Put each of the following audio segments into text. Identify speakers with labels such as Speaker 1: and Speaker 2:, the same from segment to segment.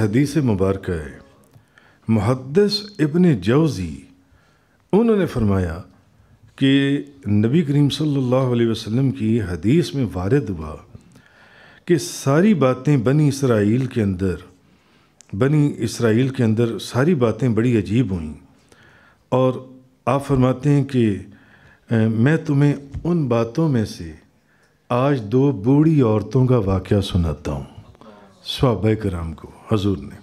Speaker 1: حدیث مبارکہ ہے محدث ابن جوزی انہوں نے فرمایا کہ نبی کریم صلی اللہ علیہ وسلم کی حدیث میں وارد ہوا کہ ساری باتیں بنی اسرائیل کے اندر بنی اسرائیل کے اندر ساری باتیں بڑی عجیب ہوئیں اور آپ فرماتے ہیں کہ میں تمہیں ان باتوں میں سے آج دو بوڑھی عورتوں کا واقعہ سناتا ہوں صحابہ کرام کو حضور نے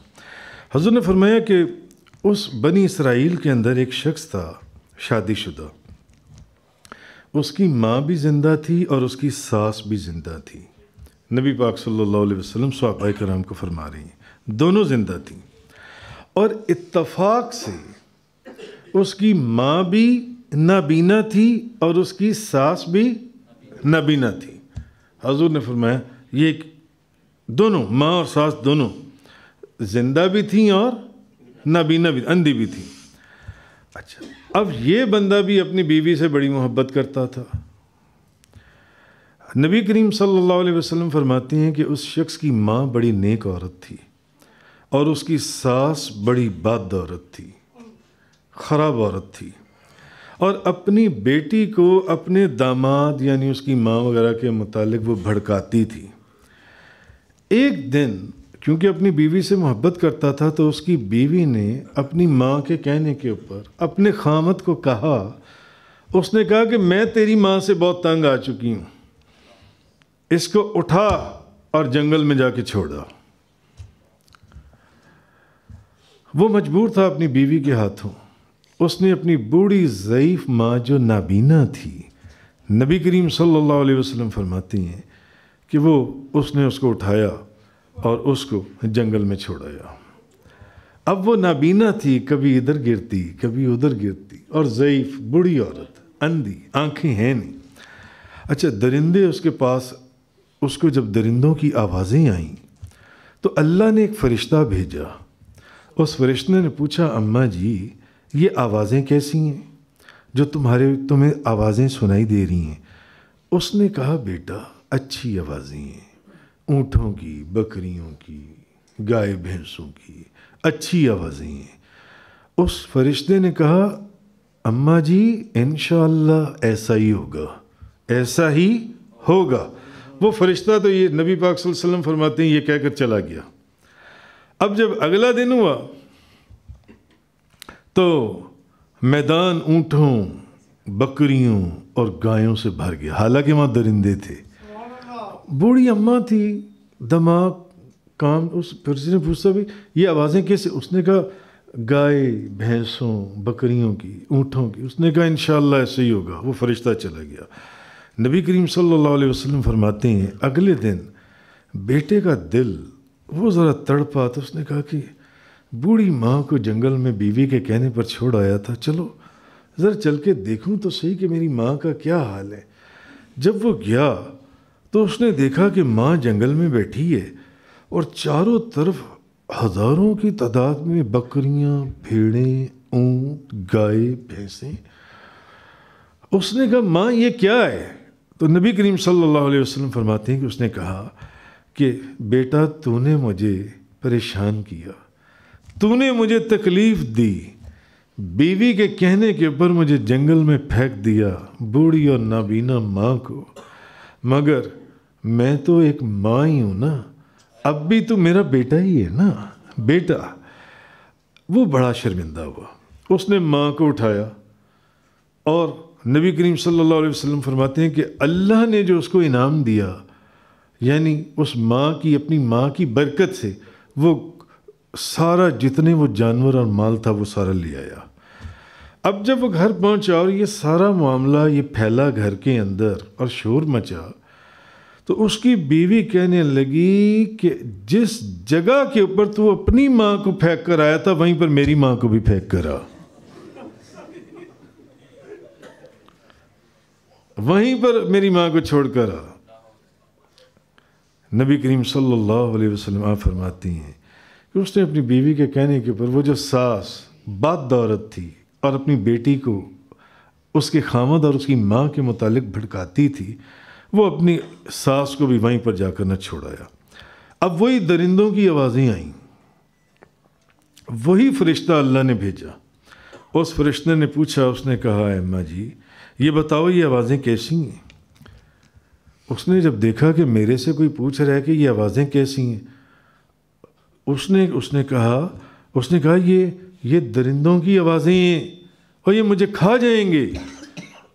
Speaker 1: حضور نے فرمایا کہ اس بنی اسرائیل کے اندر ایک شخص تھا شادی شدہ اس کی ماں بھی زندہ تھی اور اس کی ساس بھی زندہ تھی نبی پاک صلی اللہ علیہ وسلم صحابہ کرام کو فرما رہی ہیں دونوں زندہ تھیں اور اتفاق سے اس کی ماں بھی نابینا تھی اور اس کی ساس بھی نابینا تھی حضور نے فرمایا یہ دونوں ماں اور ساس دونوں زندہ بھی تھیں نابینا بھی اندھی بھی تھیں اچھا اب یہ بندہ بھی اپنی بیوی سے بڑی محبت کرتا تھا نبی کریم صلی اللہ علیہ وسلم فرماتے ہیں کہ اس شخص کی ماں بڑی نیک عورت تھی اور اس کی ساس بڑی بد عورت تھی خراب عورت تھی اور اپنی بیٹی کو اپنے داماد یعنی اس کی ماں وغیرہ کے متعلق وہ بھڑکاتی تھی ایک دن کیونکہ اپنی بیوی سے محبت کرتا تھا تو اس کی بیوی نے اپنی ماں کے کہنے کے اوپر اپنے خامت کو کہا اس نے کہا کہ میں تیری ماں سے بہت تنگ آ چکی ہوں اس کو اٹھا اور جنگل میں جا کے چھوڑا وہ مجبور تھا اپنی بیوی کے ہاتھوں اس نے اپنی بوڑھی ضعیف ماں جو نابینا تھی نبی کریم صلی اللہ علیہ وسلم فرماتی ہیں کہ وہ اس نے اس کو اٹھایا اور اس کو جنگل میں گیا اب وہ نابینا تھی کبھی ادھر گرتی کبھی ادھر گرتی اور ضعیف بڑی عورت اندھی آنکھیں ہیں نہیں اچھا درندے اس کے پاس اس کو جب درندوں کی آوازیں آئیں تو اللہ نے ایک فرشتہ بھیجا اس فرشتے نے پوچھا اماں جی یہ آوازیں کیسی ہیں جو تمہارے تمہیں آوازیں سنائی دے رہی ہیں اس نے کہا بیٹا اچھی آوازیں ہیں اونٹوں کی بکریوں کی گائے بھینسوں کی اچھی آوازیں ہیں اس فرشتے نے کہا اماں جی انشاءاللہ ایسا ہی ہوگا ایسا ہی ہوگا وہ فرشتہ تو یہ نبی پاک صلی اللہ علیہ وسلم فرماتے ہیں یہ کہہ کر چلا گیا اب جب اگلا دن ہوا تو میدان اونٹوں بکریوں اور گایوں سے بھر گیا حالانکہ وہاں درندے تھے بوڑھی اماں تھی دماغ کام اس پھر سے پوچھتا بھی یہ آوازیں کیسے اس نے کہا گائے بھینسوں بکریوں کی اونٹوں کی اس نے کہا انشاءاللہ ایسے ہی ہوگا وہ فرشتہ چلا گیا نبی کریم صلی اللہ علیہ وسلم فرماتے ہیں اگلے دن بیٹے کا دل وہ ذرا تڑپا تو اس نے کہا کہ بوڑھی ماں کو جنگل میں بیوی کے کہنے پر چھوڑ آیا تھا چلو ذرا چل کے دیکھوں تو صحیح کہ میری ماں کا کیا حال ہے جب وہ گیا تو اس نے دیکھا کہ ماں جنگل میں بیٹھی ہے اور چاروں طرف ہزاروں کی تعداد میں بکریاں بھیڑیں اونٹ گائے بھینسیں اس نے کہا ماں یہ کیا ہے تو نبی کریم صلی اللہ علیہ وسلم فرماتے ہیں کہ اس نے کہا کہ بیٹا تو نے مجھے پریشان کیا تو نے مجھے تکلیف دی بیوی کے کہنے کے اوپر مجھے جنگل میں پھینک دیا بوڑھی اور نابینا ماں کو مگر میں تو ایک ماں ہی ہوں نا اب بھی تو میرا بیٹا ہی ہے نا بیٹا وہ بڑا شرمندہ ہوا اس نے ماں کو اٹھایا اور نبی کریم صلی اللہ علیہ وسلم فرماتے ہیں کہ اللہ نے جو اس کو انعام دیا یعنی اس ماں کی اپنی ماں کی برکت سے وہ سارا جتنے وہ جانور اور مال تھا وہ سارا لے آیا اب جب وہ گھر پہنچا اور یہ سارا معاملہ یہ پھیلا گھر کے اندر اور شور مچا تو اس کی بیوی کہنے لگی کہ جس جگہ کے اوپر تو اپنی ماں کو پھینک کر آیا تھا وہیں پر میری ماں کو بھی پھینک کر آ وہیں پر میری ماں کو چھوڑ کر آ نبی کریم صلی اللہ علیہ وسلم آپ فرماتی ہیں کہ اس نے اپنی بیوی کے کہنے کے اوپر وہ جو ساس بات دولت تھی اور اپنی بیٹی کو اس کے خامد اور اس کی ماں کے متعلق بھڑکاتی تھی وہ اپنی ساس کو بھی وہیں پر جا کر نہ چھوڑایا اب وہی درندوں کی آوازیں آئیں وہی فرشتہ اللہ نے بھیجا اس فرشتے نے پوچھا اس نے کہا اماں جی یہ بتاؤ یہ آوازیں کیسی ہیں اس نے جب دیکھا کہ میرے سے کوئی پوچھ رہا ہے کہ یہ آوازیں کیسی ہیں اس نے اس نے کہا اس نے کہا یہ یہ درندوں کی آوازیں ہیں اور یہ مجھے کھا جائیں گے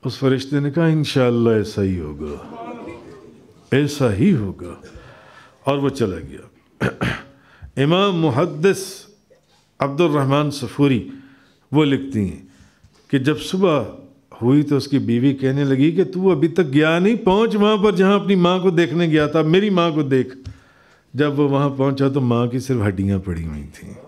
Speaker 1: اس فرشتے نے کہا انشاءاللہ ایسا ہی ہوگا ایسا ہی ہوگا اور وہ چلا گیا امام محدث عبد الرحمن صفوری وہ لکھتی ہیں کہ جب صبح ہوئی تو اس کی بیوی کہنے لگی کہ تو ابھی تک گیا نہیں پہنچ وہاں پر جہاں اپنی ماں کو دیکھنے گیا تھا میری ماں کو دیکھ جب وہ وہاں پہنچا تو ماں کی صرف ہڈیاں پڑی ہوئی تھیں